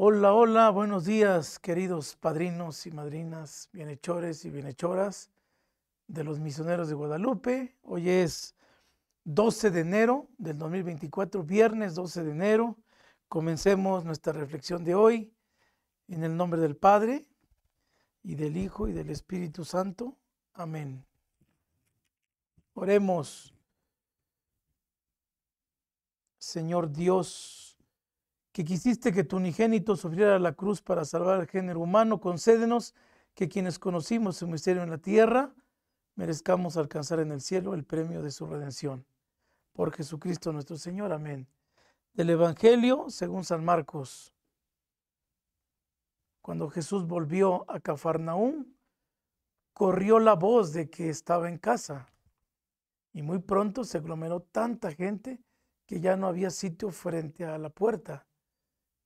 Hola, hola, buenos días, queridos padrinos y madrinas, bienhechores y bienhechoras de los misioneros de Guadalupe. Hoy es 12 de enero del 2024, viernes 12 de enero. Comencemos nuestra reflexión de hoy en el nombre del Padre y del Hijo y del Espíritu Santo. Amén. Oremos. Señor Dios, que quisiste que tu unigénito sufriera la cruz para salvar al género humano, concédenos que quienes conocimos su misterio en la tierra, merezcamos alcanzar en el cielo el premio de su redención. Por Jesucristo nuestro Señor. Amén. Del Evangelio según San Marcos. Cuando Jesús volvió a Cafarnaúm, corrió la voz de que estaba en casa. Y muy pronto se aglomeró tanta gente que ya no había sitio frente a la puerta.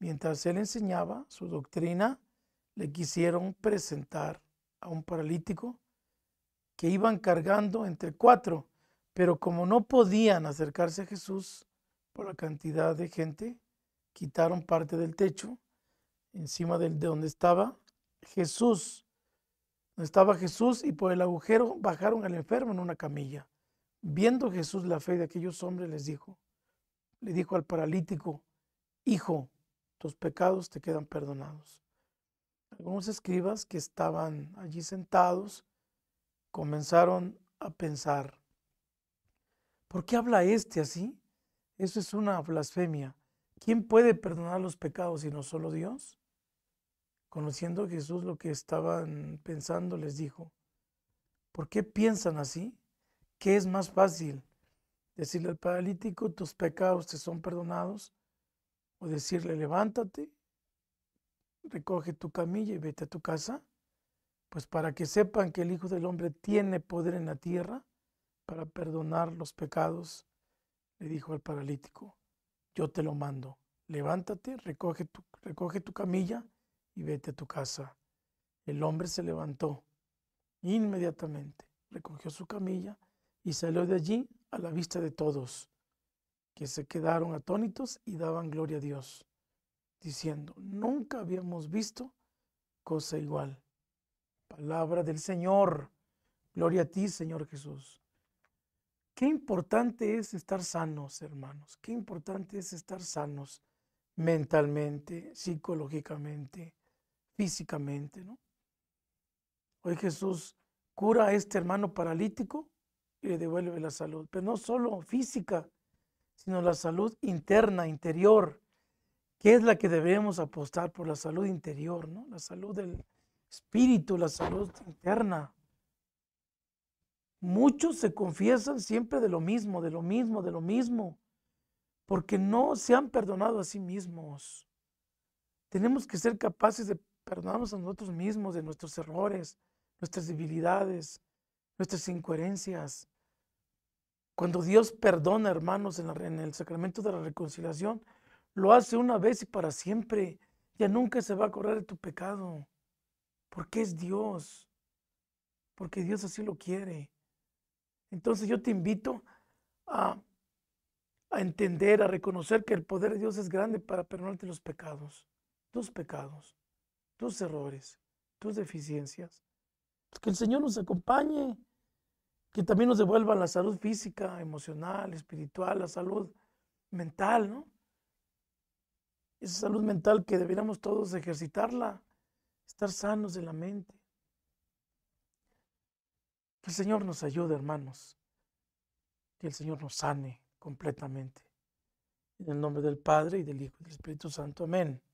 Mientras él enseñaba su doctrina, le quisieron presentar a un paralítico que iban cargando entre cuatro, pero como no podían acercarse a Jesús por la cantidad de gente, quitaron parte del techo encima de donde estaba Jesús. estaba Jesús y por el agujero bajaron al enfermo en una camilla. Viendo Jesús la fe de aquellos hombres, les dijo, le dijo al paralítico, hijo, tus pecados te quedan perdonados. Algunos escribas que estaban allí sentados comenzaron a pensar, ¿por qué habla este así? Eso es una blasfemia. ¿Quién puede perdonar los pecados sino solo Dios? Conociendo Jesús lo que estaban pensando, les dijo, ¿por qué piensan así? ¿Qué es más fácil? Decirle al paralítico, tus pecados te son perdonados, o decirle levántate, recoge tu camilla y vete a tu casa, pues para que sepan que el Hijo del Hombre tiene poder en la tierra para perdonar los pecados, le dijo al paralítico, yo te lo mando, levántate, recoge tu, recoge tu camilla y vete a tu casa. El hombre se levantó inmediatamente, recogió su camilla y salió de allí a la vista de todos se quedaron atónitos y daban gloria a Dios, diciendo, nunca habíamos visto cosa igual. Palabra del Señor. Gloria a ti, Señor Jesús. Qué importante es estar sanos, hermanos. Qué importante es estar sanos mentalmente, psicológicamente, físicamente, ¿no? Hoy Jesús cura a este hermano paralítico y le devuelve la salud, pero no solo física, sino la salud interna, interior, que es la que debemos apostar por la salud interior, ¿no? La salud del espíritu, la salud interna. Muchos se confiesan siempre de lo mismo, de lo mismo, de lo mismo, porque no se han perdonado a sí mismos. Tenemos que ser capaces de perdonarnos a nosotros mismos de nuestros errores, nuestras debilidades, nuestras incoherencias, cuando Dios perdona, hermanos, en, el sacramento de la reconciliación, lo hace una vez y para siempre. Ya nunca se va a correr tu pecado. Porque es Dios. Porque Dios así lo quiere. Entonces yo te invito a, entender, a reconocer que el poder de Dios es grande para perdonarte los pecados. Tus pecados, tus errores, tus deficiencias. Pues, que el Señor nos acompañe que también nos devuelvan la salud física, emocional, espiritual, la salud mental, ¿no? Esa salud mental que deberíamos todos ejercitarla, estar sanos de la mente. Que el Señor nos ayude, hermanos. Que el Señor nos sane completamente. En el nombre del Padre y del Hijo y del Espíritu Santo. Amén.